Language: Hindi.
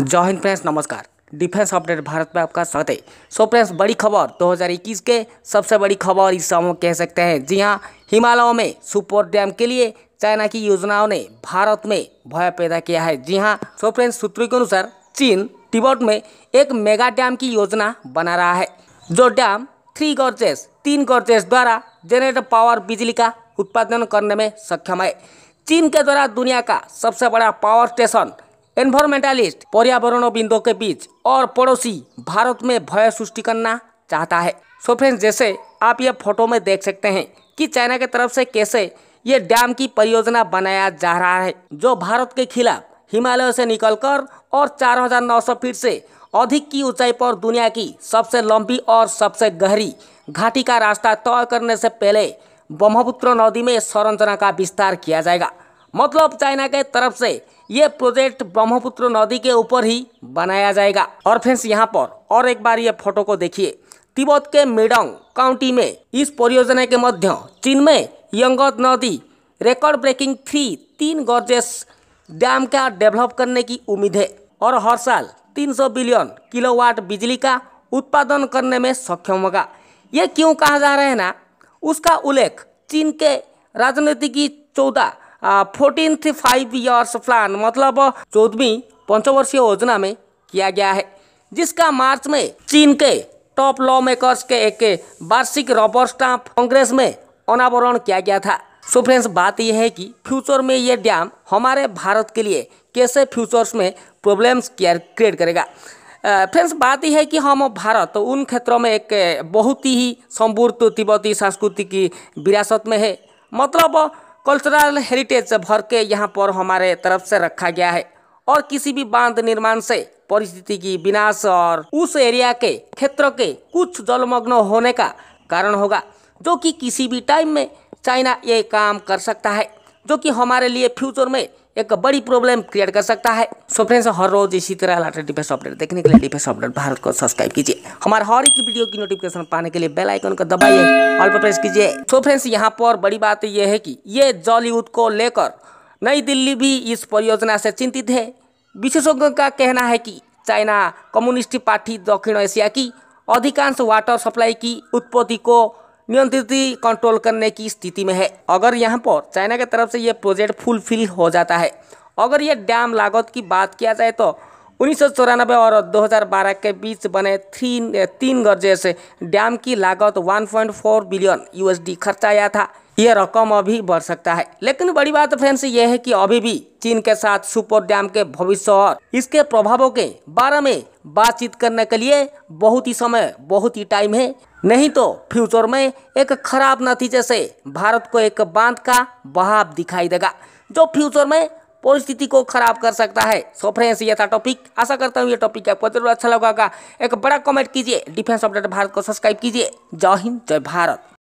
जय हिंद फ्रेंड्स नमस्कार डिफेंस अपडेट भारत में आपका स्वागत है सो फ्रेंड्स बड़ी खबर 2021 के सबसे बड़ी खबर इस समय कह सकते हैं जी हाँ हिमालयों में सुपोर्ट डैम के लिए चाइना की योजनाओं ने भारत में भय पैदा किया है जी हाँ सो फ्रेंड्स सूत्रों के अनुसार चीन तिब्बत में एक मेगा डैम की योजना बना रहा है जो डैम थ्री गॉर्जेस तीन गॉर्जेस द्वारा जनरेटर पावर बिजली का उत्पादन करने में सक्षम है चीन के द्वारा दुनिया का सबसे बड़ा पावर स्टेशन एनवायरमेंटलिस्ट पर्यावरण बिंदु के बीच और पड़ोसी भारत में भय सृष्टि करना चाहता है सो so फ्रेंड्स जैसे आप ये फोटो में देख सकते हैं कि चाइना के तरफ से कैसे ये डैम की परियोजना बनाया जा रहा है जो भारत के खिलाफ हिमालय से निकलकर और 4,900 फीट से अधिक की ऊंचाई पर दुनिया की सबसे लंबी और सबसे गहरी घाटी का रास्ता तय करने से पहले ब्रह्मपुत्र नदी में संरचना का विस्तार किया जाएगा मतलब चाइना के तरफ से ये प्रोजेक्ट ब्रह्मपुत्र नदी के ऊपर ही बनाया जाएगा और फ्रेंड्स यहाँ पर और एक बार ये फोटो को देखिए तिब्बत के मेडोंग काउंटी में इस परियोजना के मध्य चीन में यंगद नदी रिकॉर्ड ब्रेकिंग थ्री तीन गॉर्जेस डैम का डेवलप करने की उम्मीद है और हर साल 300 बिलियन किलोवाट बिजली का उत्पादन करने में सक्षम होगा ये क्यों कहा जा रहा है ना उसका उल्लेख चीन के राजनीति की चौदह फोर्टीन फाइव ईयर्स प्लान मतलब चौदहवीं पंचवर्षीय योजना में किया गया है जिसका मार्च में चीन के टॉप लॉ मेकर्स के एक वार्षिक रबर स्टाम्प कांग्रेस में अनावरण किया गया था सो फ्रेंड्स बात यह है कि फ्यूचर में ये डैम हमारे भारत के लिए कैसे फ्यूचर्स में प्रॉब्लम्स क्रिएट करेगा फ्रेंड्स बात यह है कि हम भारत तो उन क्षेत्रों में एक बहुत ही समृद्ध तिब्बती सांस्कृतिक की विरासत में है मतलब कल्चरल हेरिटेज भर के यहाँ पर हमारे तरफ से रखा गया है और किसी भी बांध निर्माण से परिस्थिति की विनाश और उस एरिया के क्षेत्र के कुछ जलमग्न होने का कारण होगा जो कि किसी भी टाइम में चाइना ये काम कर सकता है जो कि हमारे लिए फ्यूचर में एक बड़ी प्रॉब्लम क्रिएट कर सकता है सो फ्रेंड्स हर रोज इसी तरह लाटेस्ट डिफेंस अपडेट देखने के लिए डिफेंस अपडेट भारत को सब्सक्राइब कीजिए हमारे हर एक वीडियो की नोटिफिकेशन पाने के लिए बेल आइकन को दबाइए ऑल पर प्रेस कीजिए सो फ्रेंड्स यहाँ पर बड़ी बात यह है कि ये जॉलीवुड को लेकर नई दिल्ली भी इस परियोजना से चिंतित है विशेषज्ञों का कहना है कि चाइना कम्युनिस्ट पार्टी दक्षिण एशिया की अधिकांश वाटर सप्लाई की उत्पत्ति को नियंत्रित कंट्रोल करने की स्थिति में है अगर यहाँ पर चाइना की तरफ से ये प्रोजेक्ट फुलफिल हो जाता है अगर ये डैम लागत की बात किया जाए तो उन्नीस और 2012 के बीच बने थ्री तीन गर्जे से डैम की लागत 1.4 बिलियन यूएसडी खर्च आया था ये रकम अभी बढ़ सकता है लेकिन बड़ी बात फ्रेंड्स ये है कि अभी भी चीन के साथ सुपर डैम के भविष्य और इसके प्रभावों के बारे में बातचीत करने के लिए बहुत ही समय बहुत ही टाइम है नहीं तो फ्यूचर में एक खराब नतीजे से भारत को एक बांध का बहाव दिखाई देगा जो फ्यूचर में परिस्थिति को खराब कर सकता है सो फ्रेंड्स ये था टॉपिक आशा करता हूँ ये टॉपिक आपको जरूर अच्छा लगा एक बड़ा कॉमेंट कीजिए डिफेंस अपडेट भारत को सब्सक्राइब कीजिए जय हिंद जय भारत